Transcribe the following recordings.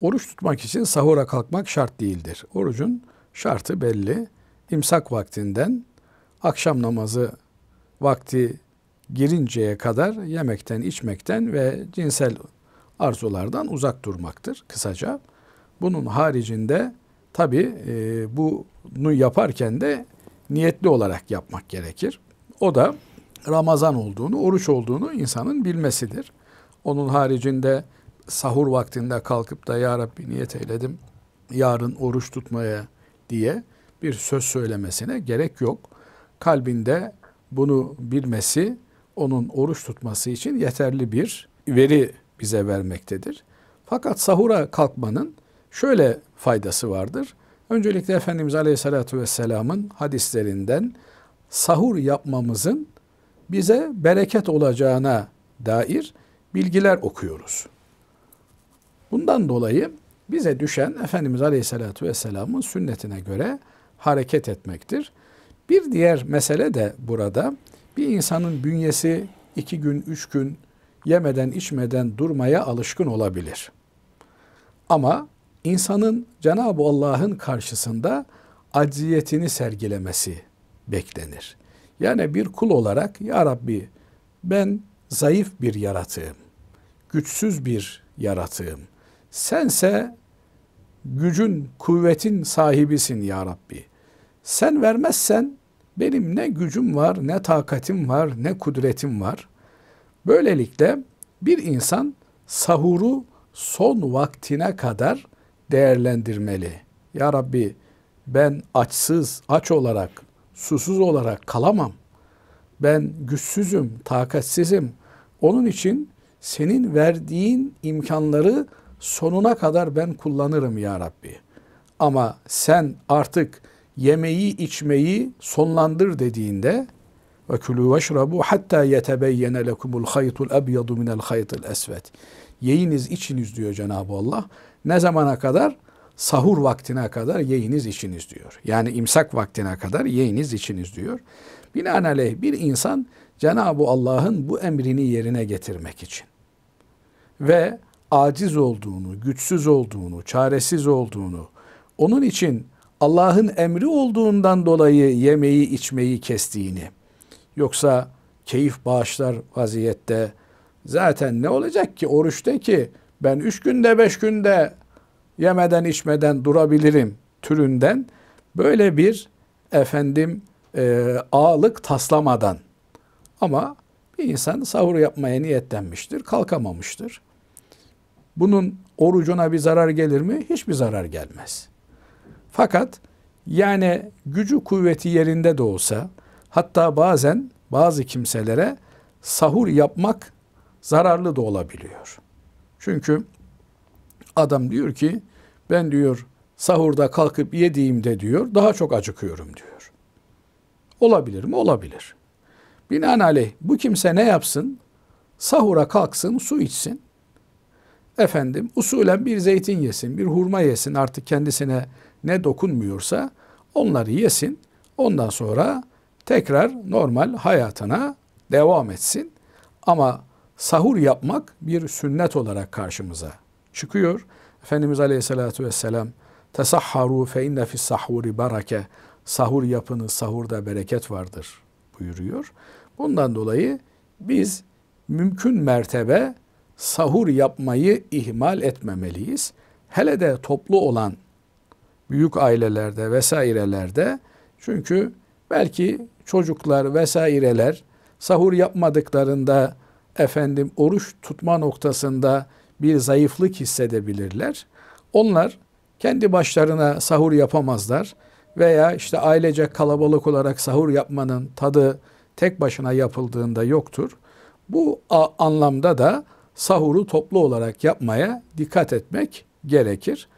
Oruç tutmak için sahura kalkmak şart değildir. Orucun şartı belli. İmsak vaktinden akşam namazı vakti girinceye kadar yemekten, içmekten ve cinsel arzulardan uzak durmaktır kısaca. Bunun haricinde tabi e, bunu yaparken de niyetli olarak yapmak gerekir. O da Ramazan olduğunu, oruç olduğunu insanın bilmesidir. Onun haricinde sahur vaktinde kalkıp da Ya Rabbi niyet eyledim yarın oruç tutmaya diye bir söz söylemesine gerek yok. Kalbinde bunu bilmesi onun oruç tutması için yeterli bir veri bize vermektedir. Fakat sahura kalkmanın şöyle faydası vardır. Öncelikle Efendimiz Aleyhisselatü Vesselam'ın hadislerinden sahur yapmamızın bize bereket olacağına dair bilgiler okuyoruz. Bundan dolayı bize düşen Efendimiz Aleyhisselatü Vesselam'ın sünnetine göre hareket etmektir. Bir diğer mesele de burada bir insanın bünyesi iki gün, üç gün yemeden içmeden durmaya alışkın olabilir. Ama insanın Cenab-ı Allah'ın karşısında acziyetini sergilemesi beklenir. Yani bir kul olarak ya Rabbi ben zayıf bir yaratığım, güçsüz bir yaratığım.'' Sense gücün, kuvvetin sahibisin ya Rabbi. Sen vermezsen benim ne gücüm var, ne takatim var, ne kudretim var. Böylelikle bir insan sahuru son vaktine kadar değerlendirmeli. Ya Rabbi ben açsız, aç olarak, susuz olarak kalamam. Ben güçsüzüm, takatsizim. Onun için senin verdiğin imkanları sonuna kadar ben kullanırım ya Rabbi. Ama sen artık yemeği içmeyi sonlandır dediğinde ve külü veşrabu hatta yetebeyyene lekumul haytul ebyadu minel haytul esved. Yeyiniz içiniz diyor Cenab-ı Allah. Ne zamana kadar? Sahur vaktine kadar yeyiniz içiniz diyor. Yani imsak vaktine kadar yeyiniz içiniz diyor. Binaenaleyh bir insan Cenab-ı Allah'ın bu emrini yerine getirmek için ve aciz olduğunu, güçsüz olduğunu, çaresiz olduğunu, onun için Allah'ın emri olduğundan dolayı yemeği içmeyi kestiğini, yoksa keyif bağışlar vaziyette zaten ne olacak ki oruçta ki ben üç günde beş günde yemeden içmeden durabilirim türünden böyle bir efendim e, ağlık taslamadan ama bir insan sahur yapmaya niyetlenmiştir, kalkamamıştır. Bunun orucuna bir zarar gelir mi? Hiçbir zarar gelmez. Fakat yani gücü kuvveti yerinde de olsa hatta bazen bazı kimselere sahur yapmak zararlı da olabiliyor. Çünkü adam diyor ki ben diyor sahurda kalkıp yediğimde diyor daha çok acıkıyorum diyor. Olabilir mi? Olabilir. Binaenaleyh bu kimse ne yapsın? Sahura kalksın, su içsin efendim usulen bir zeytin yesin, bir hurma yesin artık kendisine ne dokunmuyorsa onları yesin. Ondan sonra tekrar normal hayatına devam etsin. Ama sahur yapmak bir sünnet olarak karşımıza çıkıyor. Efendimiz Aleyhisselatü Vesselam Tesahharu fe inne fis sahuri barake Sahur yapınız, sahurda bereket vardır buyuruyor. Bundan dolayı biz mümkün mertebe sahur yapmayı ihmal etmemeliyiz. Hele de toplu olan büyük ailelerde vesairelerde çünkü belki çocuklar vesaireler sahur yapmadıklarında efendim oruç tutma noktasında bir zayıflık hissedebilirler. Onlar kendi başlarına sahur yapamazlar veya işte ailece kalabalık olarak sahur yapmanın tadı tek başına yapıldığında yoktur. Bu anlamda da sahuru toplu olarak yapmaya dikkat etmek gerekir.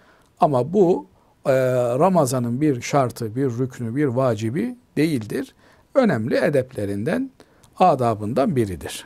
Ama bu e, Ramazan'ın bir şartı, bir rüknü, bir vacibi değildir. Önemli edeplerinden, adabından biridir.